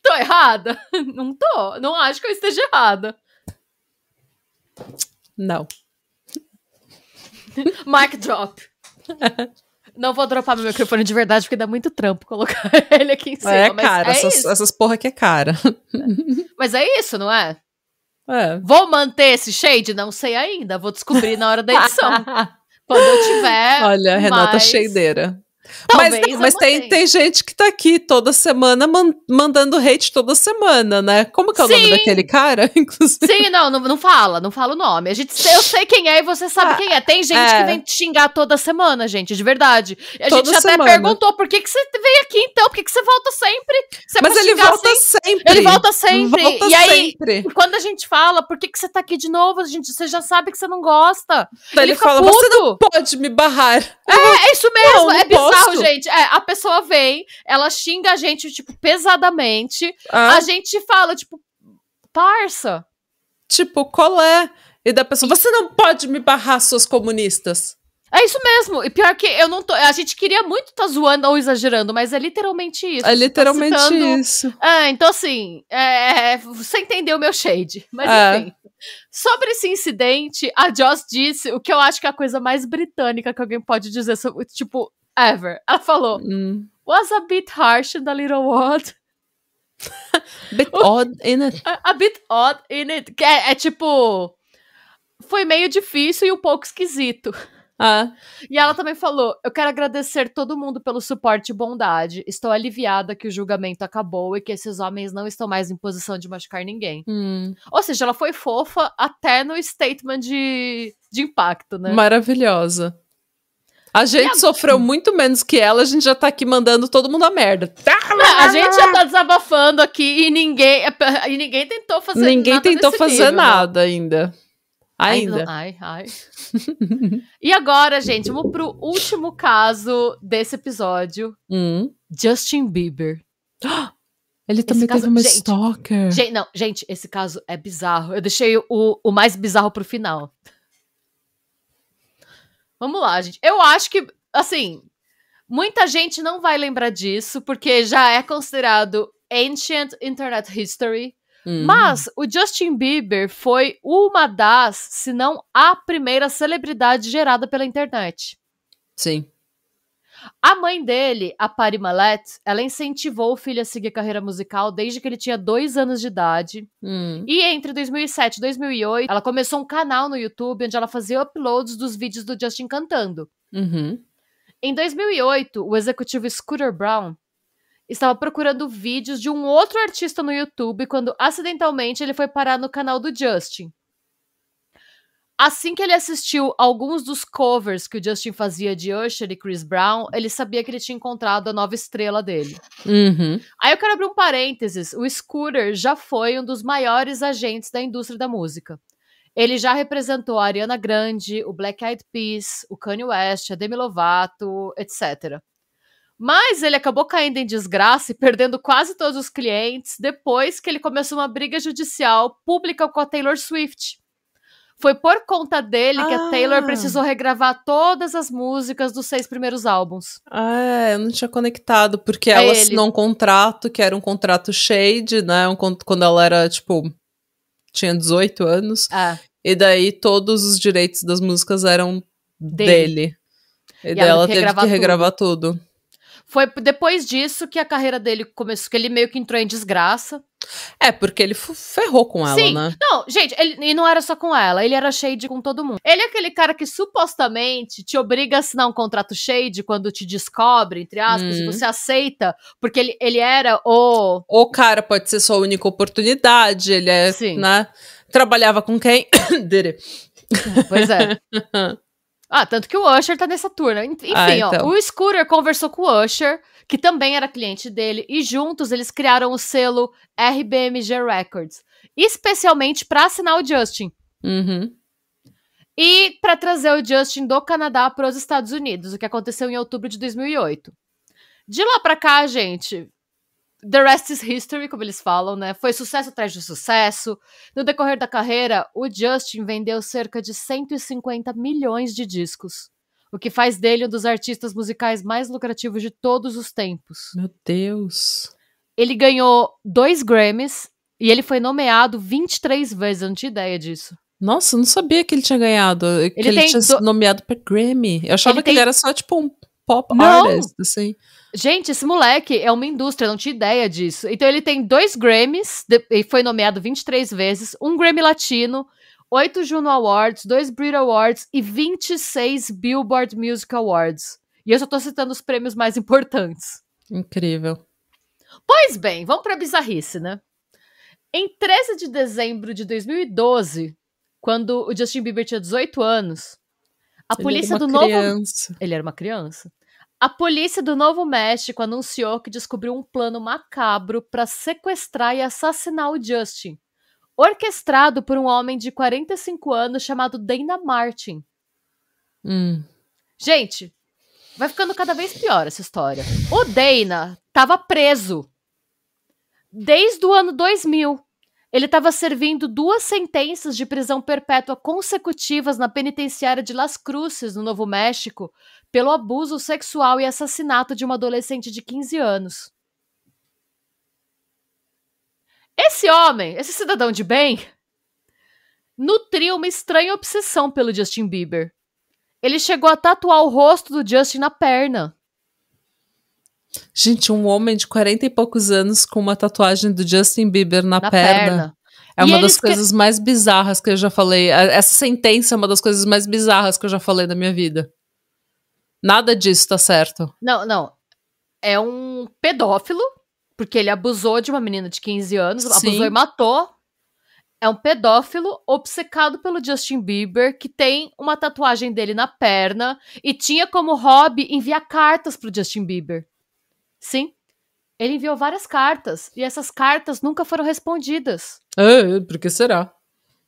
Tô errada? Não tô. Não acho que eu esteja errada. Não. <laughs> Mic drop. Não vou dropar meu microfone de verdade, porque dá muito trampo colocar <laughs> ele aqui em cima. É, cara, é essas, essas porra que é cara. <laughs> Mas é isso, não é? É. Vou manter esse shade? Não sei ainda. Vou descobrir na hora da edição. Quando eu tiver. Olha, Renata cheideira. Talvez mas, mas tem, tem gente que tá aqui toda semana man, mandando hate toda semana, né? Como que é o Sim. nome daquele cara, <laughs> inclusive? Sim, não, não, não, fala, não fala o nome. A gente, eu sei quem é e você sabe ah, quem é. Tem gente é. que vem te xingar toda semana, gente, de verdade. A toda gente até semana. perguntou por que, que você veio aqui então, por que, que você volta sempre? Você é mas ele volta assim? sempre. Ele volta sempre. Volta e aí, sempre. quando a gente fala, por que, que você tá aqui de novo, gente? Você já sabe que você não gosta. Então ele, ele fala, puto. você não pode me barrar. É, é isso mesmo, não, é bizarro bizarro, gente. É, a pessoa vem, ela xinga a gente, tipo, pesadamente. Ah. A gente fala, tipo, parça. Tipo, colé. E da pessoa, você não pode me barrar, suas comunistas. É isso mesmo. E pior que eu não tô. A gente queria muito estar tá zoando ou exagerando, mas é literalmente isso. É literalmente tá citando... isso. É, então assim, é, é... você entendeu o meu shade. Mas é. enfim. Sobre esse incidente, a Joss disse o que eu acho que é a coisa mais britânica que alguém pode dizer. Sobre, tipo, ever. Ela falou, hum. was a bit harsh and a little odd. <laughs> bit odd in it. A, a, bit odd in it. Que é, é, tipo. Foi meio difícil e um pouco esquisito. Ah. E ela também falou: Eu quero agradecer todo mundo pelo suporte e bondade. Estou aliviada que o julgamento acabou e que esses homens não estão mais em posição de machucar ninguém. Hum. Ou seja, ela foi fofa até no statement de, de impacto, né? Maravilhosa. A gente a... sofreu muito menos que ela, a gente já tá aqui mandando todo mundo a merda. Tá, a gente já tá desabafando aqui e ninguém, e ninguém tentou fazer ninguém nada. Ninguém tentou fazer nada ainda. Ainda. Ai, ai. <laughs> e agora, gente, vamos pro último caso desse episódio. Hum. Justin Bieber. <gasps> Ele também caso, teve uma gente, stalker. Gente, não, gente, esse caso é bizarro. Eu deixei o, o mais bizarro pro final. Vamos lá, gente. Eu acho que, assim, muita gente não vai lembrar disso, porque já é considerado Ancient Internet History. Hum. Mas o Justin Bieber foi uma das, se não a primeira celebridade gerada pela internet. Sim. A mãe dele, a Patty Mallette, ela incentivou o filho a seguir carreira musical desde que ele tinha dois anos de idade. Hum. E entre 2007 e 2008, ela começou um canal no YouTube onde ela fazia uploads dos vídeos do Justin cantando. Uhum. Em 2008, o executivo Scooter Brown estava procurando vídeos de um outro artista no YouTube quando acidentalmente ele foi parar no canal do Justin. Assim que ele assistiu alguns dos covers que o Justin fazia de Usher e Chris Brown, ele sabia que ele tinha encontrado a nova estrela dele. Uhum. Aí eu quero abrir um parênteses: o Scooter já foi um dos maiores agentes da indústria da música. Ele já representou a Ariana Grande, o Black Eyed Peas, o Kanye West, a Demi Lovato, etc. Mas ele acabou caindo em desgraça e perdendo quase todos os clientes depois que ele começou uma briga judicial pública com a Taylor Swift foi por conta dele ah. que a Taylor ah. precisou regravar todas as músicas dos seis primeiros álbuns. Ah, eu não tinha conectado, porque é ela ele. assinou um contrato que era um contrato shade, né? Um, quando ela era, tipo, tinha 18 anos. Ah. E daí todos os direitos das músicas eram dele. dele. E, e daí ela teve que regravar tudo. tudo. Foi depois disso que a carreira dele começou, que ele meio que entrou em desgraça. É, porque ele ferrou com ela, Sim. né? Não, gente, ele, e não era só com ela, ele era shade com todo mundo. Ele é aquele cara que supostamente te obriga a assinar um contrato shade quando te descobre, entre aspas, hum. você aceita, porque ele, ele era o. O cara pode ser sua única oportunidade, ele é. Sim. Né? Trabalhava com quem? <coughs> pois é. <laughs> Ah, tanto que o Usher tá nessa turna. Né? Enfim, ah, então. ó, o Scooter conversou com o Usher, que também era cliente dele, e juntos eles criaram o selo RBMG Records, especialmente para assinar o Justin. Uhum. E para trazer o Justin do Canadá para os Estados Unidos, o que aconteceu em outubro de 2008. De lá para cá, gente, The rest is history, como eles falam, né? Foi sucesso atrás de sucesso. No decorrer da carreira, o Justin vendeu cerca de 150 milhões de discos, o que faz dele um dos artistas musicais mais lucrativos de todos os tempos. Meu Deus! Ele ganhou dois Grammys e ele foi nomeado 23 vezes, eu não tinha ideia disso. Nossa, eu não sabia que ele tinha ganhado, que ele, ele tinha do... nomeado para Grammy. Eu achava ele que tem... ele era só tipo um pop não. artist, assim. Gente, esse moleque é uma indústria, não tinha ideia disso. Então ele tem dois Grammys, e foi nomeado 23 vezes, um Grammy Latino, oito Juno Awards, dois Brit Awards e 26 Billboard Music Awards. E eu só tô citando os prêmios mais importantes. Incrível. Pois bem, vamos pra bizarrice, né? Em 13 de dezembro de 2012, quando o Justin Bieber tinha 18 anos, a ele polícia do criança. Novo. Ele era uma criança. A polícia do Novo México anunciou que descobriu um plano macabro para sequestrar e assassinar o Justin, orquestrado por um homem de 45 anos chamado Dana Martin. Hum. Gente, vai ficando cada vez pior essa história. O Dana estava preso desde o ano 2000. Ele estava servindo duas sentenças de prisão perpétua consecutivas na penitenciária de Las Cruces, no Novo México, pelo abuso sexual e assassinato de uma adolescente de 15 anos. Esse homem, esse cidadão de bem, nutriu uma estranha obsessão pelo Justin Bieber. Ele chegou a tatuar o rosto do Justin na perna. Gente, um homem de 40 e poucos anos com uma tatuagem do Justin Bieber na, na perna. perna. É e uma das coisas que... mais bizarras que eu já falei. Essa sentença é uma das coisas mais bizarras que eu já falei na minha vida. Nada disso tá certo. Não, não. É um pedófilo, porque ele abusou de uma menina de 15 anos, Sim. abusou e matou. É um pedófilo obcecado pelo Justin Bieber, que tem uma tatuagem dele na perna e tinha como hobby enviar cartas pro Justin Bieber. Sim. Ele enviou várias cartas e essas cartas nunca foram respondidas. É, é, por que será?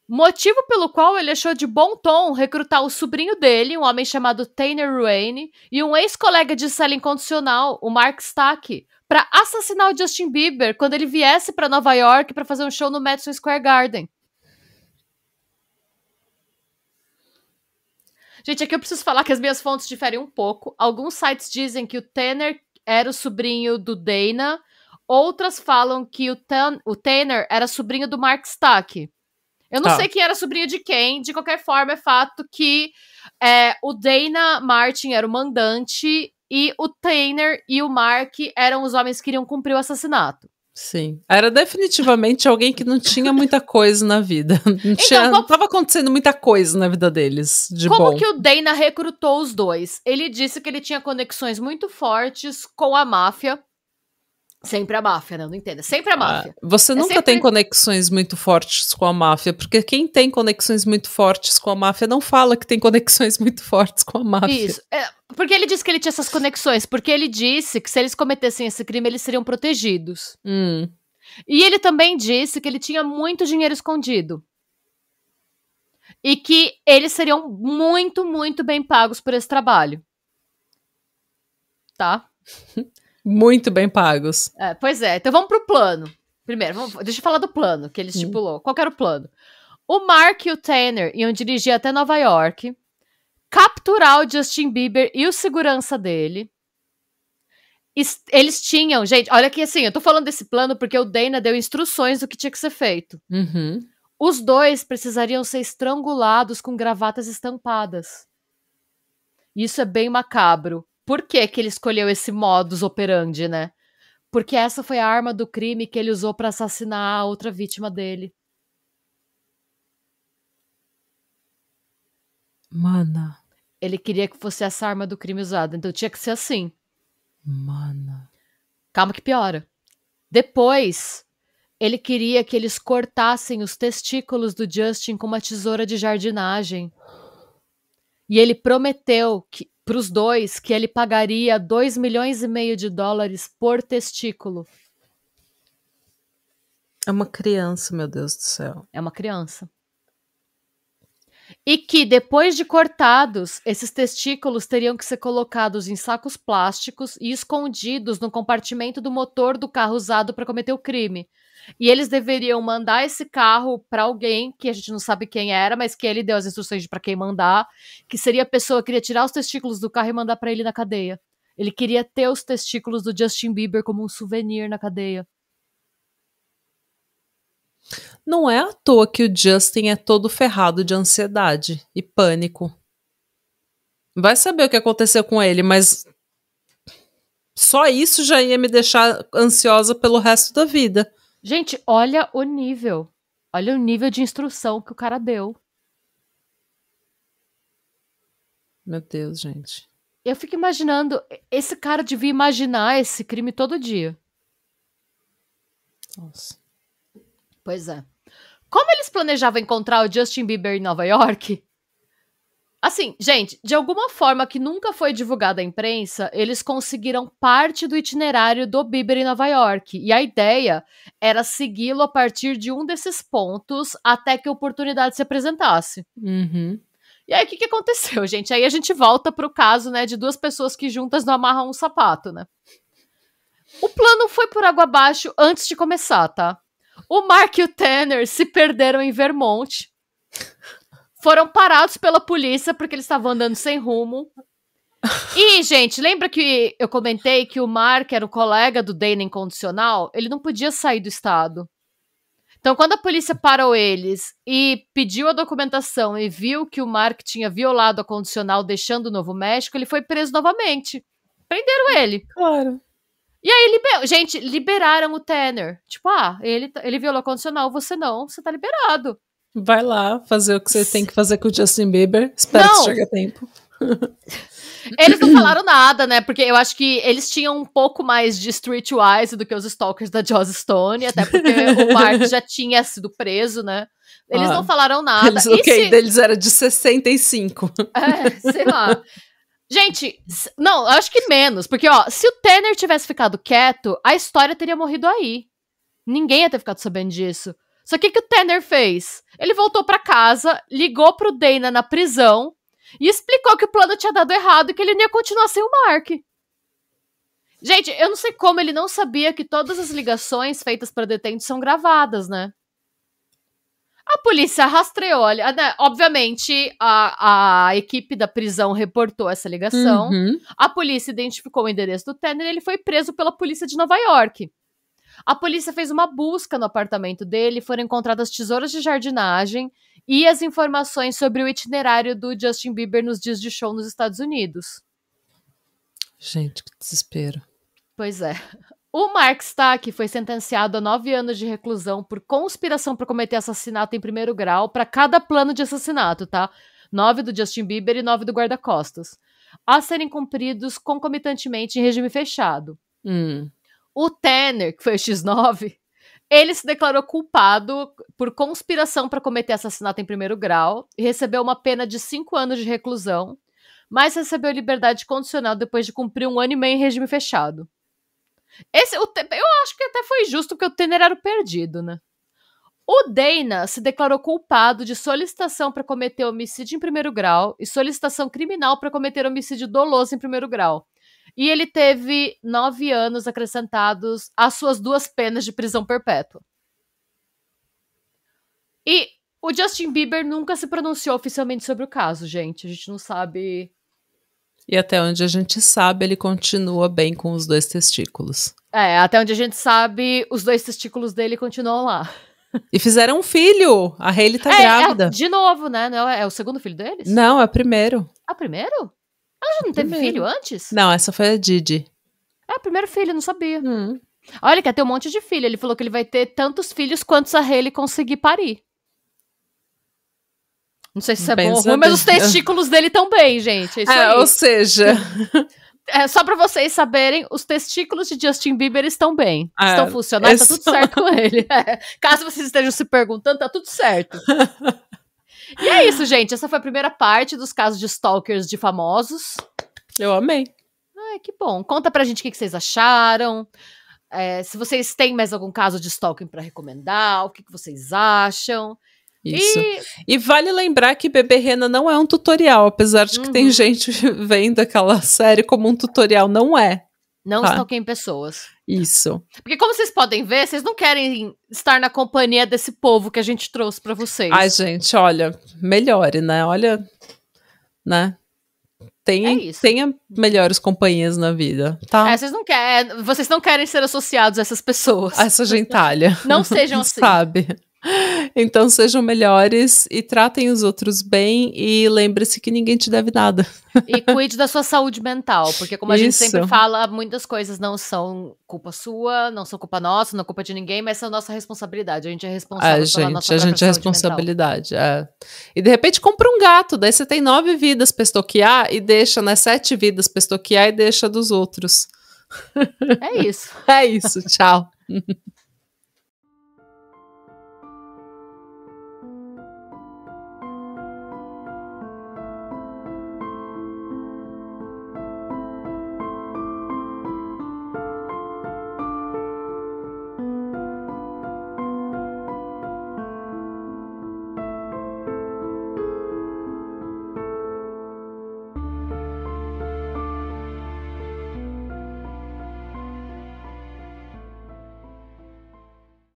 Motivo pelo qual ele achou de bom tom recrutar o sobrinho dele, um homem chamado Tanner Wayne, e um ex-colega de cela incondicional, o Mark Stack, para assassinar o Justin Bieber quando ele viesse para Nova York para fazer um show no Madison Square Garden. Gente, aqui eu preciso falar que as minhas fontes diferem um pouco. Alguns sites dizem que o Tanner era o sobrinho do Dana. Outras falam que o, Tan o Tanner era sobrinho do Mark Stack. Eu não tá. sei quem era sobrinho de quem, de qualquer forma, é fato que é, o Dana Martin era o mandante e o Tanner e o Mark eram os homens que iriam cumprir o assassinato. Sim. Era definitivamente alguém que não tinha muita coisa na vida. <laughs> Não, então, tinha, como... não tava acontecendo muita coisa na vida deles. De como bom. que o Dana recrutou os dois? Ele disse que ele tinha conexões muito fortes com a máfia. Sempre a máfia, né? Não entendo. É sempre a ah, máfia. Ah, você é nunca sempre... tem conexões muito fortes com a máfia, porque quem tem conexões muito fortes com a máfia não fala que tem conexões <laughs> muito fortes com a máfia. Isso. É, porque ele disse que ele tinha essas conexões, porque ele disse que se eles cometessem esse crime, eles seriam protegidos. Hum. E ele também disse que ele tinha muito dinheiro escondido. E que eles seriam muito, muito bem pagos por esse trabalho. Tá? <laughs> Muito bem pagos. É, pois é, então vamos pro plano. Primeiro, vamos, deixa eu falar do plano que ele hum. estipulou. Hum. Qual era o plano? O Mark e o Tanner iam dirigir até Nova York, capturar o Justin Bieber e o segurança dele. Eles tinham, gente, olha que assim, eu tô falando desse plano porque o Dana deu instruções do que tinha que ser feito. Uhum. Os dois precisariam ser estrangulados com gravatas estampadas. Isso é bem macabro por que, que ele escolheu esse modus operandi, né? Porque essa foi a arma do crime que ele usou para assassinar a outra vítima dele. Mana. Ele queria que fosse essa arma do crime usada. Então tinha que ser assim. Mana. Calma que piora. Depois, ele queria que eles cortassem os testículos do Justin com uma tesoura de jardinagem. E ele prometeu que para os dois que ele pagaria 2 milhões e meio de dólares por testículo. É uma criança, meu Deus do céu. É uma criança. E que depois de cortados, esses testículos teriam que ser colocados em sacos plásticos e escondidos no compartimento do motor do carro usado para cometer o crime. E eles deveriam mandar esse carro para alguém que a gente não sabe quem era, mas que ele deu as instruções para quem mandar, que seria a pessoa que queria tirar os testículos do carro e mandar para ele na cadeia. Ele queria ter os testículos do Justin Bieber como um souvenir na cadeia. Não é à toa que o Justin é todo ferrado de ansiedade e pânico. Vai saber o que aconteceu com ele, mas só isso já ia me deixar ansiosa pelo resto da vida. Gente, olha o nível. Olha o nível de instrução que o cara deu. Meu Deus, gente. Eu fico imaginando. Esse cara devia imaginar esse crime todo dia. Nossa. Pois é. Como eles planejavam encontrar o Justin Bieber em Nova York, Assim, gente, de alguma forma que nunca foi divulgada à imprensa, eles conseguiram parte do itinerário do Bieber em Nova York. E a ideia era segui-lo a partir de um desses pontos até que a oportunidade se apresentasse. Uhum. E aí, o que, que aconteceu, <laughs> gente? Aí a gente volta pro caso, né, de duas pessoas que juntas não amarram um sapato, né? O plano foi por água abaixo antes de começar, tá? O Mark e o Tanner se perderam em Vermont foram parados pela polícia porque eles estavam andando sem rumo. E, gente, lembra que eu comentei que o Mark era o colega do Dana incondicional? Ele não podia sair do estado. Então, quando a polícia parou eles e pediu a documentação e viu que o Mark tinha violado a condicional deixando o Novo México, ele foi preso novamente. Prenderam ele. Claro. E aí, liber... gente, liberaram o Tanner. Tipo, ah, ele, ele violou a condicional, você não, você tá liberado. Vai lá fazer o que você tem que fazer com o Justin Bieber. Espero não. que chegue a tempo. <laughs> Eles não falaram nada, né? Porque eu acho que eles tinham um pouco mais de streetwise do que os stalkers da Joss Stone, até porque <laughs> o Mark já tinha sido preso, né? Eles ah, não falaram nada. Eles, que ok, se... deles era de 65. <laughs> É, sei lá. Gente, não, acho que menos, porque ó, se o Tanner tivesse ficado quieto, a história teria morrido aí. Ninguém ia ter ficado sabendo disso. Só que o que o Tanner fez? Ele voltou para casa, ligou pro Dana na prisão e explicou que o plano tinha dado errado e que ele não ia continuar sem o Mark. Gente, eu não sei como ele não sabia que todas as ligações feitas para detentos são gravadas, né? A polícia rastreou, olha, ah, né? obviamente a, a equipe da prisão reportou essa ligação. Uhum. A polícia identificou o endereço do Tanner e ele foi preso pela polícia de Nova York. A polícia fez uma busca no apartamento dele, foram encontradas tesouras de jardinagem e as informações sobre o itinerário do Justin Bieber nos dias de show nos Estados Unidos. Gente, que desespero. Pois é. O Mark Stack foi sentenciado a nove anos de reclusão por conspiração para cometer assassinato em primeiro grau para cada plano de assassinato, tá? Nove do Justin Bieber e nove do guarda-costas. A serem cumpridos concomitantemente em regime fechado. Hum. O Tanner, que foi o X9, ele se declarou culpado por conspiração para cometer assassinato em primeiro grau e recebeu uma pena de cinco anos de reclusão, mas recebeu liberdade condicional depois de cumprir um ano e meio em regime fechado. Esse, o, eu acho que até foi justo, porque o Tanner era o perdido, né? O Dana se declarou culpado de solicitação para cometer homicídio em primeiro grau e solicitação criminal para cometer homicídio doloso em primeiro grau. E ele teve nove anos acrescentados às suas duas penas de prisão perpétua. E o Justin Bieber nunca se pronunciou oficialmente sobre o caso, gente. A gente não sabe. E até onde a gente sabe, ele continua bem com os dois testículos. É, até onde a gente sabe, os dois testículos dele continuam lá. E fizeram um filho. A Hayley tá é, é grávida. É, de novo, né? É, é o segundo filho deles? Não, é o primeiro. É o primeiro? Ela já não teve primeiro. filho antes? Não, essa foi a Didi. É, primeiro filho, não sabia. Hum. Olha, ele quer ter um monte de filho. Ele falou que ele vai ter tantos filhos quantos a Haley conseguir parir. Não sei se isso é Pensa bom ou ruim, mas os testículos dele estão bem, gente. É, é ou seja. <laughs> É, só para vocês saberem, os testículos de Justin Bieber estão bem. É, estão funcionando, está tudo certo com ele. <laughs> É. Caso vocês estejam se perguntando, está tudo certo. <laughs> E é isso, gente. Essa foi a primeira parte dos casos de stalkers de famosos. Eu amei. Ai, que bom. Conta pra gente o que, vocês acharam. É, se vocês têm mais algum caso de stalking para recomendar, o que, que vocês acham. Isso. E... e... vale lembrar que Bebê Rena não é um tutorial, apesar de que uhum. tem gente <laughs> vendo aquela série como um tutorial, não é. Não tá. stalkeiem pessoas. Isso. Porque como vocês podem ver, vocês não querem estar na companhia desse povo que a gente trouxe para vocês. Ai, gente, olha, melhore, né? Olha, né? Tem, é tenha melhores companhias na vida, tá? É, vocês não querem, é, vocês não querem ser associados a essas pessoas. A essa gentalha. não sejam <laughs> assim. Sabe? Então sejam melhores e tratem os outros bem e lembre-se que ninguém te deve nada. E cuide da sua saúde mental, porque como a Isso. gente sempre fala, muitas coisas não são culpa sua, não são culpa nossa, não é culpa de ninguém, mas a nossa responsabilidade. A gente é responsável é, gente, pela nossa a gente é responsabilidade. É. E de repente compra um gato, daí você tem nove vidas pestoquear estoquear e deixa, né, sete vidas pestoquear estoquear e deixa dos outros. É isso. <laughs> É isso, tchau. <laughs>